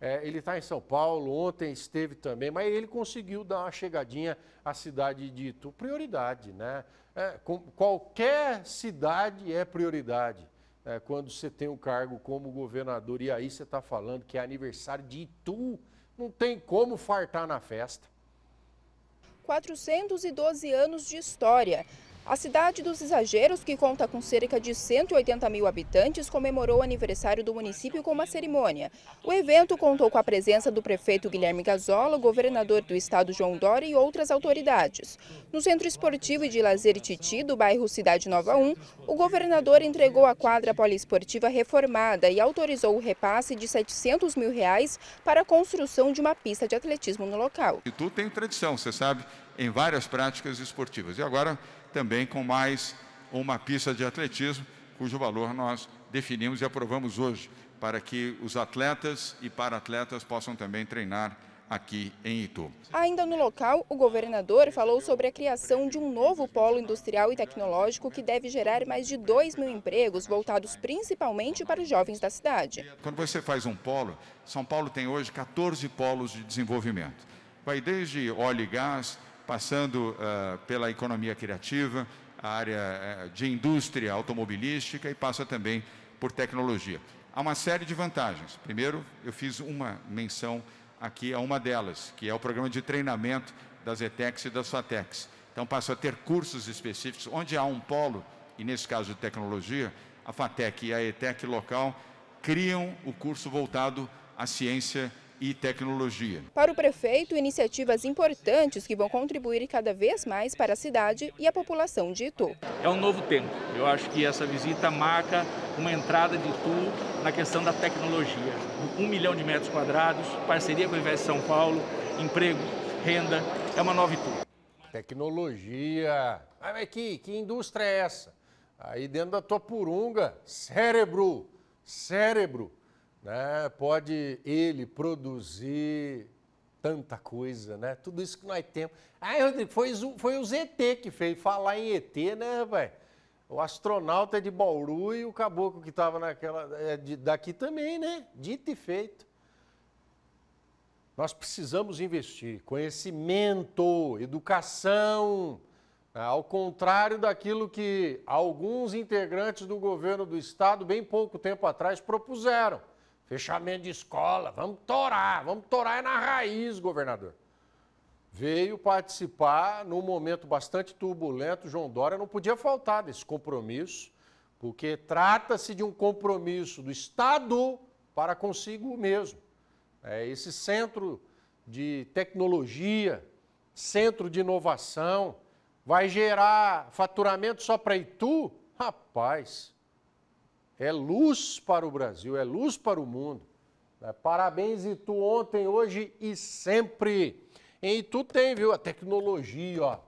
É, ele está em São Paulo, ontem esteve também, mas ele conseguiu dar uma chegadinha à cidade de Itu. Prioridade, né? É, com, qualquer cidade é prioridade. É, quando você tem um cargo como governador, e aí você está falando que é aniversário de Itu, não tem como fartar na festa. 412 anos de história. A cidade dos Exageros, que conta com cerca de 180 mil habitantes, comemorou o aniversário do município com uma cerimônia. O evento contou com a presença do prefeito Guilherme Gazola, governador do estado João Dória e outras autoridades. No Centro Esportivo e de Lazer Titi, do bairro Cidade Nova 1, o governador entregou a quadra poliesportiva reformada e autorizou o repasse de 700 mil reais para a construção de uma pista de atletismo no local. E tudo tem tradição, você sabe em várias práticas esportivas. E agora também com mais uma pista de atletismo, cujo valor nós definimos e aprovamos hoje, para que os atletas e para-atletas possam também treinar aqui em Itu. Ainda no local, o governador falou sobre a criação de um novo polo industrial e tecnológico que deve gerar mais de 2 mil empregos, voltados principalmente para os jovens da cidade. Quando você faz um polo, São Paulo tem hoje 14 polos de desenvolvimento. Vai desde óleo e gás, passando uh, pela economia criativa, a área eh, de indústria automobilística e passa também por tecnologia. Há uma série de vantagens. Primeiro, eu fiz uma menção aqui a uma delas, que é o programa de treinamento das ETECs e das FATECs. Então, passa a ter cursos específicos onde há um polo, e nesse caso de tecnologia, a FATEC e a ETEC local criam o curso voltado à ciência e tecnologia. Para o prefeito, iniciativas importantes que vão contribuir cada vez mais para a cidade e a população de Itu. É um novo tempo. Eu acho que essa visita marca uma entrada de Itu na questão da tecnologia. Um milhão de metros quadrados, parceria com a Invest São Paulo, emprego, renda, é uma nova Itu. Tecnologia. Ah, mas que, que indústria é essa? Aí dentro da Topurunga, cérebro, cérebro. Né? Pode ele produzir tanta coisa, né? Tudo isso que nós temos. Ah, Rodrigo, foi, foi o ZT que fez. Falar em ET, né, velho? O astronauta é de Bauru e o caboclo que estava naquela. É, de, daqui também, né? Dito e feito. Nós precisamos investir conhecimento, educação. Né? Ao contrário daquilo que alguns integrantes do governo do Estado, bem pouco tempo atrás, propuseram fechamento de escola, vamos torar, vamos torar é na raiz, governador. Veio participar num momento bastante turbulento, João Dória não podia faltar desse compromisso, porque trata-se de um compromisso do Estado para consigo mesmo. É esse centro de tecnologia, centro de inovação, vai gerar faturamento só para Itu? Rapaz, é luz para o Brasil, é luz para o mundo. Né? Parabéns, Itu, ontem, hoje e sempre. Em Itu tem, viu? A tecnologia, ó.